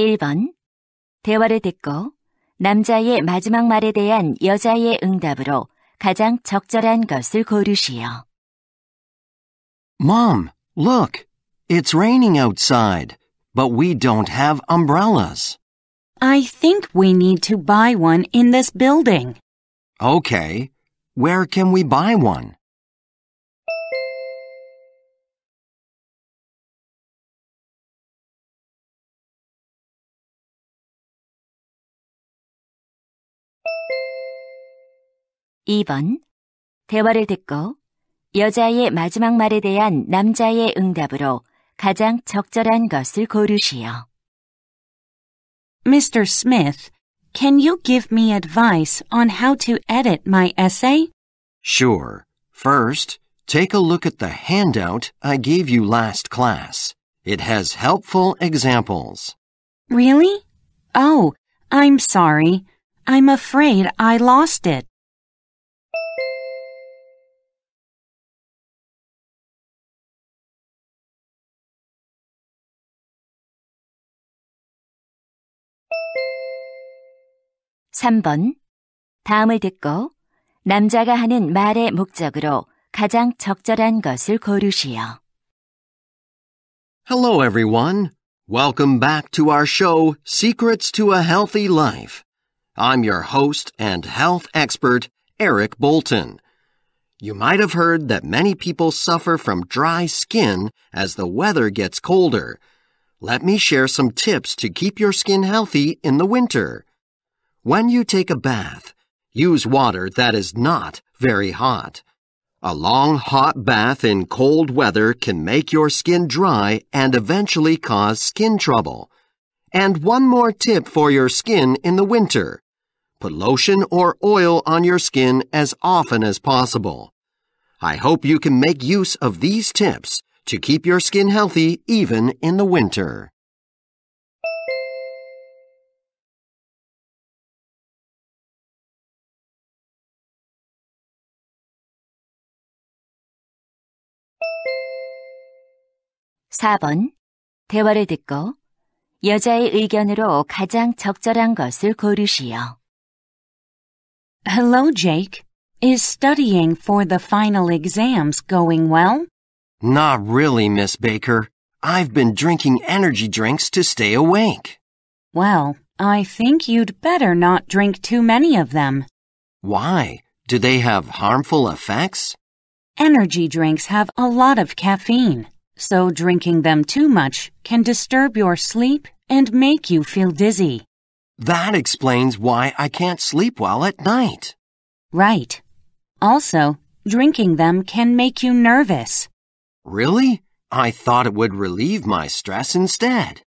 1번 대화를 듣고 남자의 마지막 말에 대한 여자의 응답으로 가장 적절한 것을 고르시오. Mom, look. It's raining outside, but we don't have umbrellas. I think we need to buy one in this building. Okay. Where can we buy one? 2번. 대화를 듣고 여자의 마지막 말에 대한 남자의 응답으로 가장 적절한 것을 고르시오. Mr. Smith, can you give me advice on how to edit my essay? Sure. First, take a look at the handout I gave you last class. It has helpful examples. Really? Oh, I'm sorry. I'm afraid I lost it. 3번. 다음을 듣고 남자가 하는 말의 목적으로 가장 적절한 것을 고르시오. Hello everyone. Welcome back to our show Secrets to a Healthy Life. I'm your host and health expert, Eric Bolton. You might have heard that many people suffer from dry skin as the weather gets colder. Let me share some tips to keep your skin healthy in the winter. When you take a bath, use water that is not very hot. A long hot bath in cold weather can make your skin dry and eventually cause skin trouble. And one more tip for your skin in the winter. Put lotion or oil on your skin as often as possible. I hope you can make use of these tips to keep your skin healthy even in the winter. 4번. 대화를 듣고 여자의 의견으로 가장 적절한 것을 고르시오. Hello, Jake. Is studying for the final exams going well? Not really, Miss Baker. I've been drinking energy drinks to stay awake. Well, I think you'd better not drink too many of them. Why? Do they have harmful effects? Energy drinks have a lot of caffeine so drinking them too much can disturb your sleep and make you feel dizzy. That explains why I can't sleep well at night. Right. Also, drinking them can make you nervous. Really? I thought it would relieve my stress instead.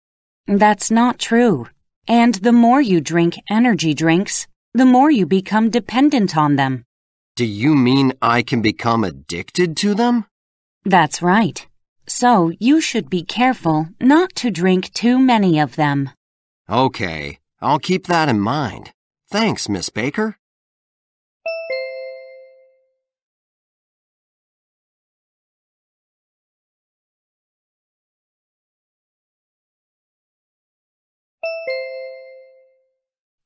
That's not true. And the more you drink energy drinks, the more you become dependent on them. Do you mean I can become addicted to them? That's right. So you should be careful not to drink too many of them. Okay, I'll keep that in mind. Thanks, Miss Baker.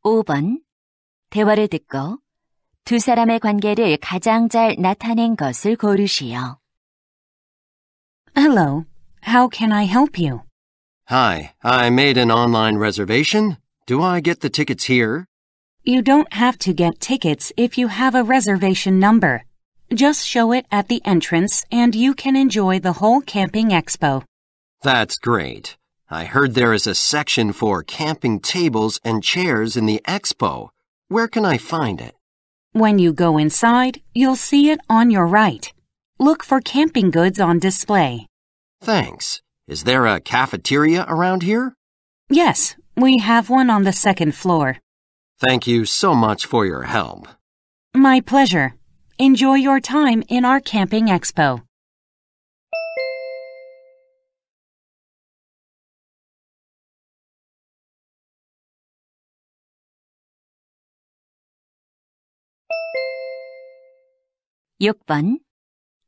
(5번) 대화를 듣고 두 사람의 관계를 가장 잘 나타낸 것을 고르시오. Hello. How can I help you? Hi, I made an online reservation. Do I get the tickets here? You don't have to get tickets if you have a reservation number. Just show it at the entrance and you can enjoy the whole camping expo. That's great. I heard there is a section for camping tables and chairs in the expo. Where can I find it? When you go inside, you'll see it on your right. Look for camping goods on display. Thanks. Is there a cafeteria around here? Yes, we have one on the second floor. Thank you so much for your help. My pleasure. Enjoy your time in our camping expo.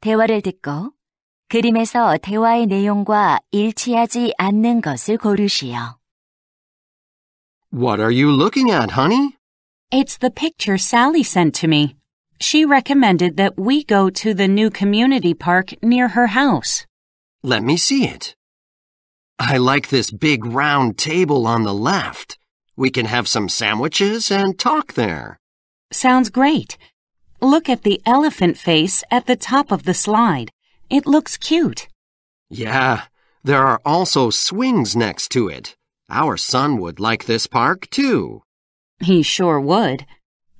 대화를 듣고 그림에서 대화의 내용과 일치하지 않는 것을 고르시오. What are you looking at, honey? It's the picture Sally sent to me. She recommended that we go to the new community park near her house. Let me see it. I like this big round table on the left. We can have some sandwiches and talk there. Sounds great. Look at the elephant face at the top of the slide. It looks cute. Yeah, there are also swings next to it. Our son would like this park, too. He sure would.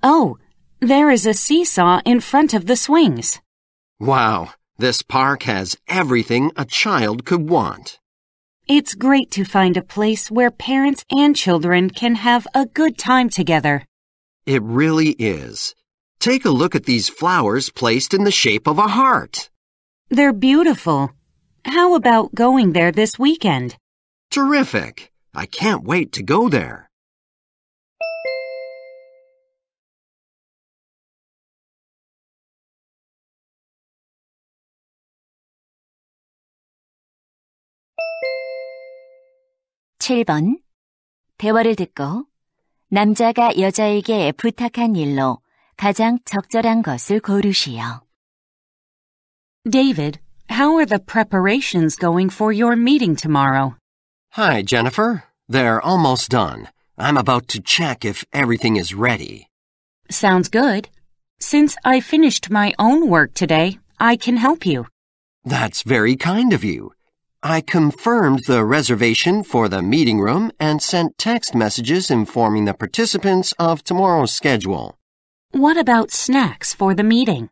Oh, there is a seesaw in front of the swings. Wow, this park has everything a child could want. It's great to find a place where parents and children can have a good time together. It really is. Take a look at these flowers placed in the shape of a heart. They're beautiful. How about going there this weekend? Terrific. I can't wait to go there. (7번) 대화를 듣고 남자가 여자에게 부탁한 일로 가장 적절한 것을 고르시오. David, how are the preparations going for your meeting tomorrow? Hi, Jennifer. They're almost done. I'm about to check if everything is ready. Sounds good. Since I finished my own work today, I can help you. That's very kind of you. I confirmed the reservation for the meeting room and sent text messages informing the participants of tomorrow's schedule. What about snacks for the meeting?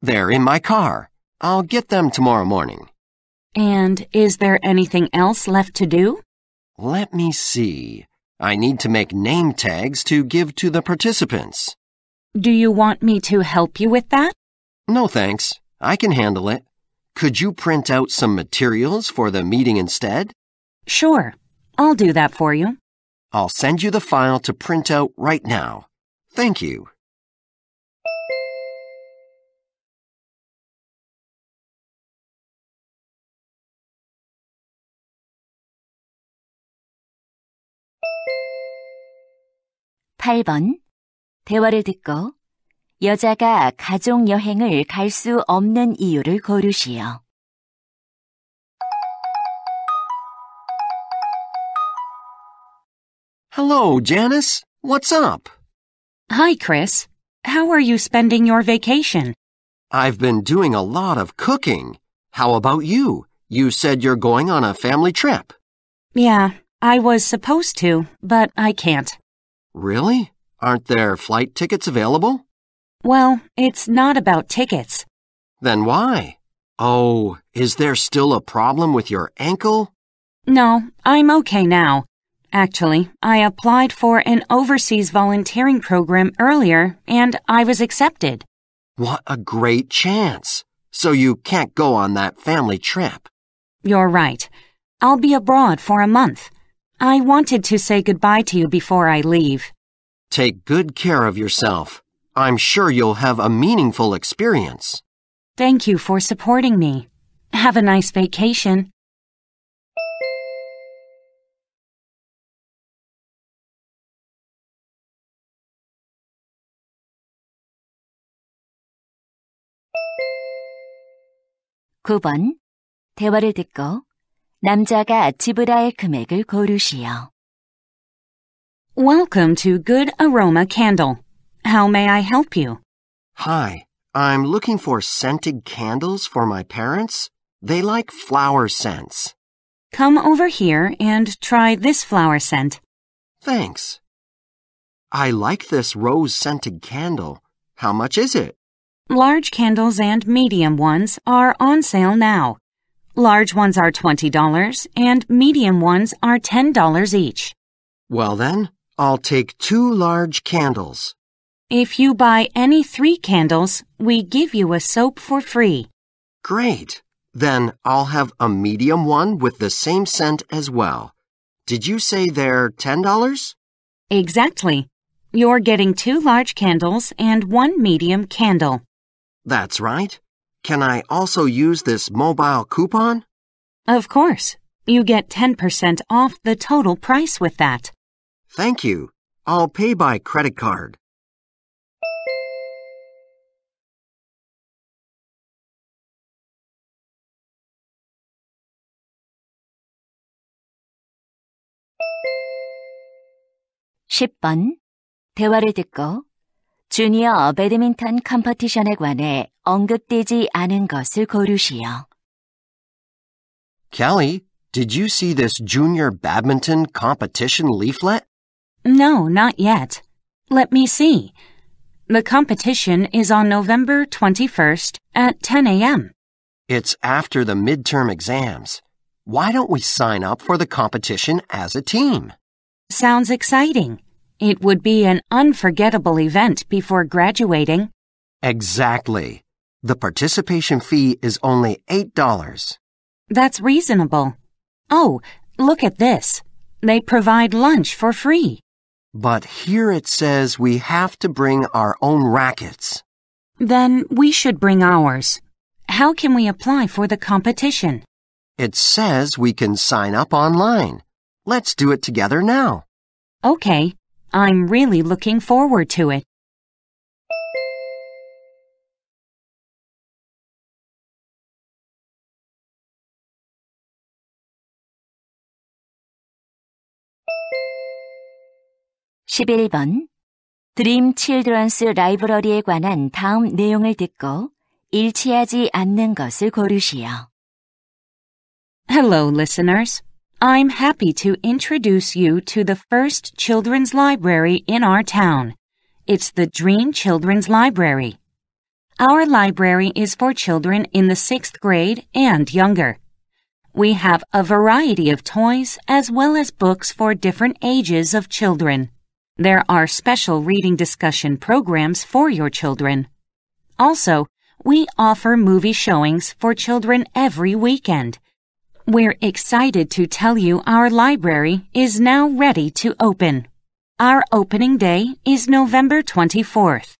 They're in my car. I'll get them tomorrow morning. And is there anything else left to do? Let me see. I need to make name tags to give to the participants. Do you want me to help you with that? No, thanks. I can handle it. Could you print out some materials for the meeting instead? Sure. I'll do that for you. I'll send you the file to print out right now. Thank you. 8번. 대화를 듣고 여자가 가족 여행을 없는 이유를 고르시오. Hello, Janice. What's up? Hi, Chris. How are you spending your vacation? I've been doing a lot of cooking. How about you? You said you're going on a family trip. Yeah, I was supposed to, but I can't. Really? Aren't there flight tickets available? Well, it's not about tickets. Then why? Oh, is there still a problem with your ankle? No, I'm okay now. Actually, I applied for an overseas volunteering program earlier and I was accepted. What a great chance! So you can't go on that family trip. You're right. I'll be abroad for a month. I wanted to say goodbye to you before I leave. Take good care of yourself. I'm sure you'll have a meaningful experience. Thank you for supporting me. Have a nice vacation. (9번) 대화를 듣고 남자가 금액을 고르시오. Welcome to Good Aroma Candle. How may I help you? Hi, I'm looking for scented candles for my parents. They like flower scents. Come over here and try this flower scent. Thanks. I like this rose-scented candle. How much is it? Large candles and medium ones are on sale now. Large ones are $20 and medium ones are $10 each. Well then, I'll take two large candles. If you buy any three candles, we give you a soap for free. Great. Then I'll have a medium one with the same scent as well. Did you say they're $10? Exactly. You're getting two large candles and one medium candle. That's right. Can I also use this mobile coupon? Of course. You get 10% off the total price with that. Thank you. I'll pay by credit card. 번 대화를 듣고 주니어 배드민턴 컴퍼티션에 관해 언급되지 않은 것을 고르시오. Kelly, did you see this junior badminton competition leaflet? No, not yet. Let me see. The competition is on November 21st at 10 a.m. It's after the midterm exams. Why don't we sign up for the competition as a team? Sounds exciting. It would be an unforgettable event before graduating. Exactly. The participation fee is only $8. That's reasonable. Oh, look at this. They provide lunch for free. But here it says we have to bring our own rackets. Then we should bring ours. How can we apply for the competition? It says we can sign up online. Let's do it together now. Okay. I'm really looking forward to it. (11번) 드림 칠드런스 라이브러리에 관한 다음 내용을 듣고 일치하지 않는 것을 고르시오. Hello, listeners. I'm happy to introduce you to the first children's library in our town. It's the Dream Children's Library. Our library is for children in the sixth grade and younger. We have a variety of toys as well as books for different ages of children. There are special reading discussion programs for your children. Also, we offer movie showings for children every weekend we're excited to tell you our library is now ready to open. Our opening day is November 24th.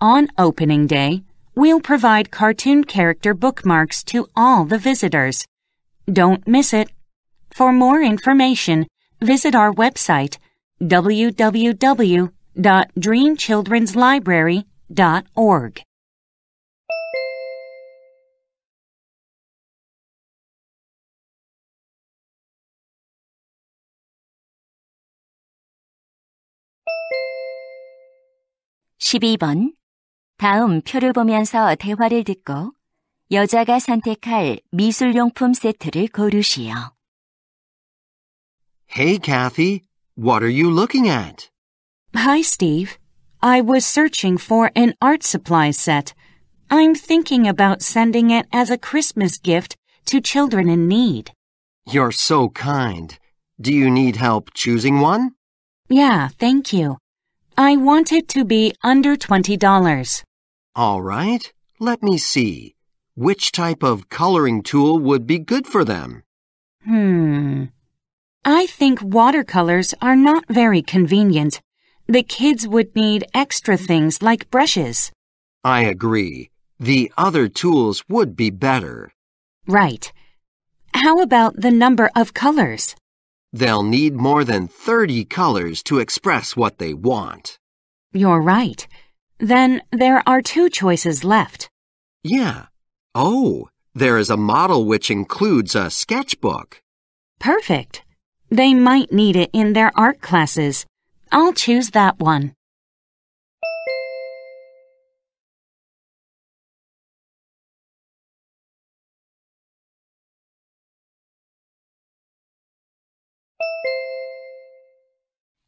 On opening day, we'll provide cartoon character bookmarks to all the visitors. Don't miss it. For more information, visit our website www.dreamchildrenslibrary.org. 12번. 다음 표를 보면서 대화를 듣고 여자가 선택할 미술용품 세트를 고르시오. Hey, Kathy. What are you looking at? Hi, Steve. I was searching for an art supply set. I'm thinking about sending it as a Christmas gift to children in need. You're so kind. Do you need help choosing one? Yeah, thank you. I want it to be under $20. All right. Let me see. Which type of coloring tool would be good for them? Hmm. I think watercolors are not very convenient. The kids would need extra things like brushes. I agree. The other tools would be better. Right. How about the number of colors? They'll need more than 30 colors to express what they want. You're right. Then there are two choices left. Yeah. Oh, there is a model which includes a sketchbook. Perfect. They might need it in their art classes. I'll choose that one.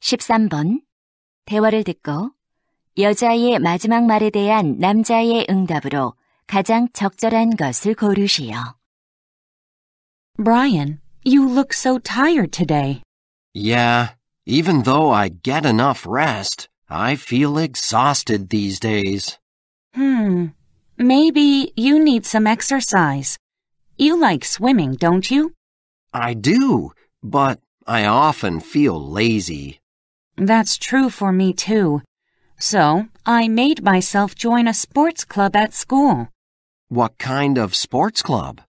13번. 대화를 듣고 여자의 마지막 말에 대한 남자의 응답으로 가장 적절한 것을 고르시오. Brian, you look so tired today. Yeah, even though I get enough rest, I feel exhausted these days. Hmm, maybe you need some exercise. You like swimming, don't you? I do, but I often feel lazy. That's true for me too. So, I made myself join a sports club at school. What kind of sports club?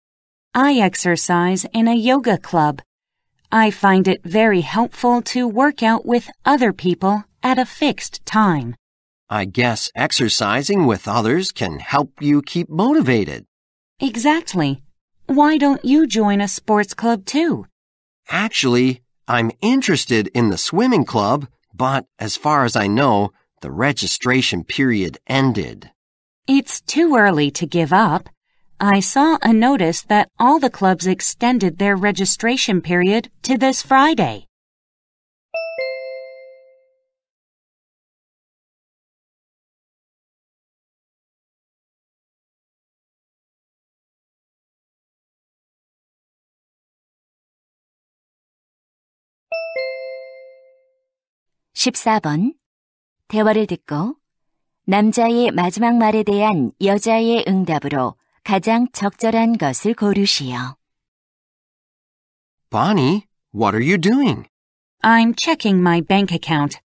I exercise in a yoga club. I find it very helpful to work out with other people at a fixed time. I guess exercising with others can help you keep motivated. Exactly. Why don't you join a sports club too? Actually, I'm interested in the swimming club but as far as I know, the registration period ended. It's too early to give up. I saw a notice that all the clubs extended their registration period to this Friday. 14번. 대화를 듣고 남자의 마지막 말에 대한 여자의 응답으로 가장 적절한 것을 고르시오. Bonnie, what are you doing? I'm checking my bank account.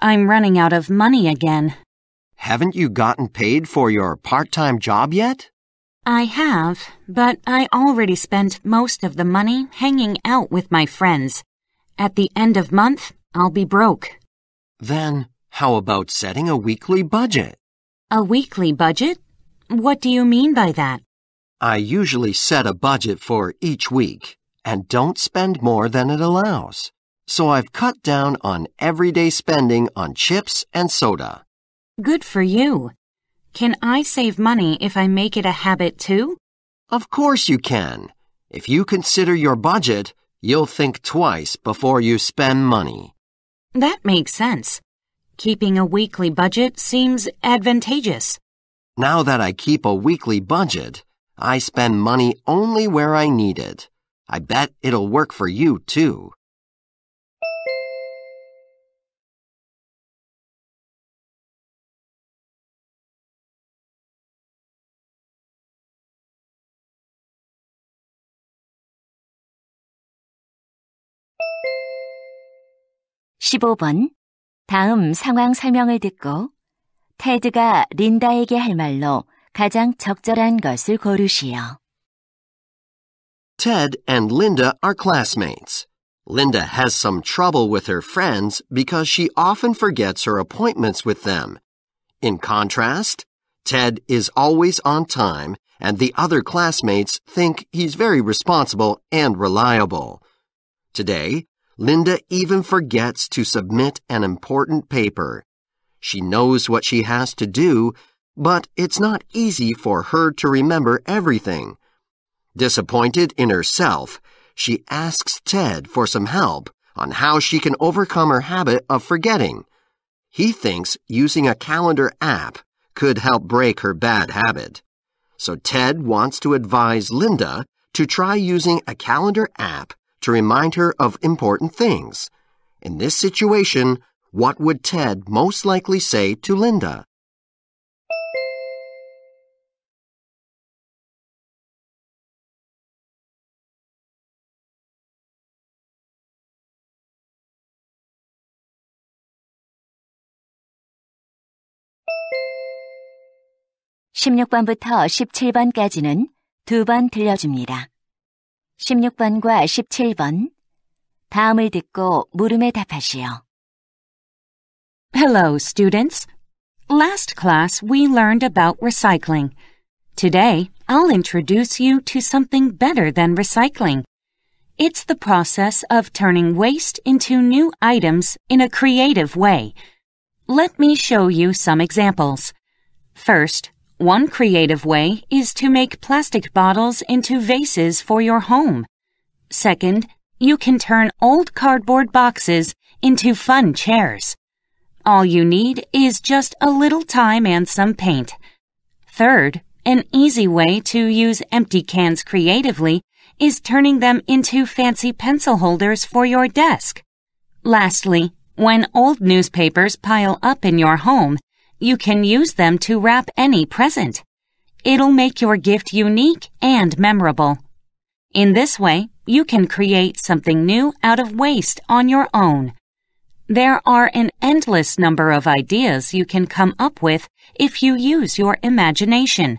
I'm running out of money again. Haven't you gotten paid for your part-time job yet? I have, but I already spent most of the money hanging out with my friends. At the end of month, I'll be broke. Then, how about setting a weekly budget? A weekly budget? What do you mean by that? I usually set a budget for each week and don't spend more than it allows. So I've cut down on everyday spending on chips and soda. Good for you. Can I save money if I make it a habit too? Of course you can. If you consider your budget, you'll think twice before you spend money. That makes sense. Keeping a weekly budget seems advantageous. Now that I keep a weekly budget, I spend money only where I need it. I bet it'll work for you, too. 15번. 다음 상황 설명을 듣고 테드가 린다에게 할 말로 가장 적절한 것을 고르시오. Ted and Linda are classmates. Linda has some trouble with her friends because she often forgets her appointments with them. In contrast, Ted is always on time and the other classmates think he's very responsible and reliable. Today, Linda even forgets to submit an important paper. She knows what she has to do, but it's not easy for her to remember everything. Disappointed in herself, she asks Ted for some help on how she can overcome her habit of forgetting. He thinks using a calendar app could help break her bad habit. So Ted wants to advise Linda to try using a calendar app to remind her of important things. In this situation, what would Ted most likely say to Linda? (16번부터 17번까지는) 두 번 들려줍니다. 16번과 17번. 다음을 듣고 물음에 답하시오. Hello, students. Last class we learned about recycling. Today, I'll introduce you to something better than recycling. It's the process of turning waste into new items in a creative way. Let me show you some examples. First, one creative way is to make plastic bottles into vases for your home. Second, you can turn old cardboard boxes into fun chairs. All you need is just a little time and some paint. Third, an easy way to use empty cans creatively is turning them into fancy pencil holders for your desk. Lastly, when old newspapers pile up in your home, you can use them to wrap any present. It'll make your gift unique and memorable. In this way, you can create something new out of waste on your own. There are an endless number of ideas you can come up with if you use your imagination.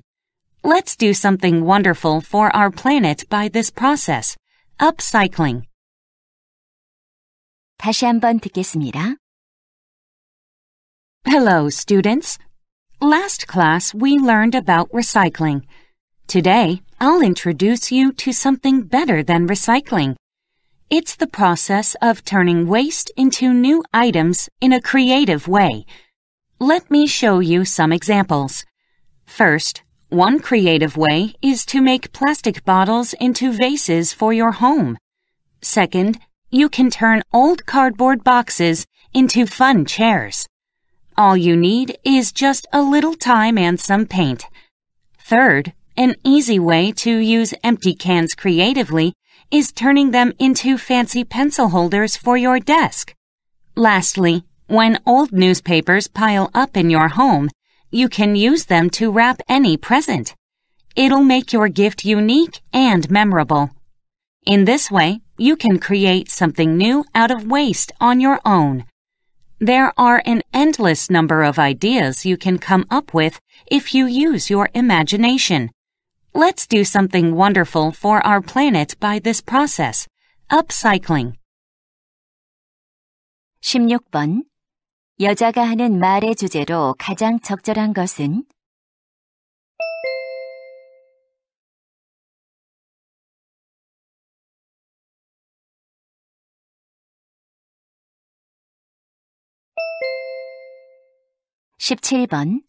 Let's do something wonderful for our planet by this process. Upcycling. 다시 한번 듣겠습니다. Hello, students. Last class, we learned about recycling. Today, I'll introduce you to something better than recycling. It's the process of turning waste into new items in a creative way. Let me show you some examples. First, one creative way is to make plastic bottles into vases for your home. Second, you can turn old cardboard boxes into fun chairs. All you need is just a little time and some paint. Third, an easy way to use empty cans creatively is turning them into fancy pencil holders for your desk. Lastly, when old newspapers pile up in your home, you can use them to wrap any present. It'll make your gift unique and memorable. In this way, you can create something new out of waste on your own. There are an endless number of ideas you can come up with if you use your imagination. Let's do something wonderful for our planet by this process. Upcycling. 16번. 여자가 하는 말의 주제로 가장 적절한 것은 17번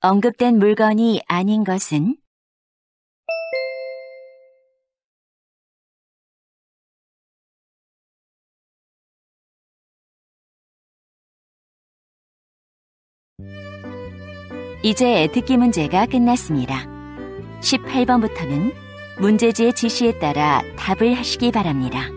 언급된 물건이 아닌 것은 이제 듣기 문제가 끝났습니다. 18번부터는 문제지의 지시에 따라 답을 하시기 바랍니다.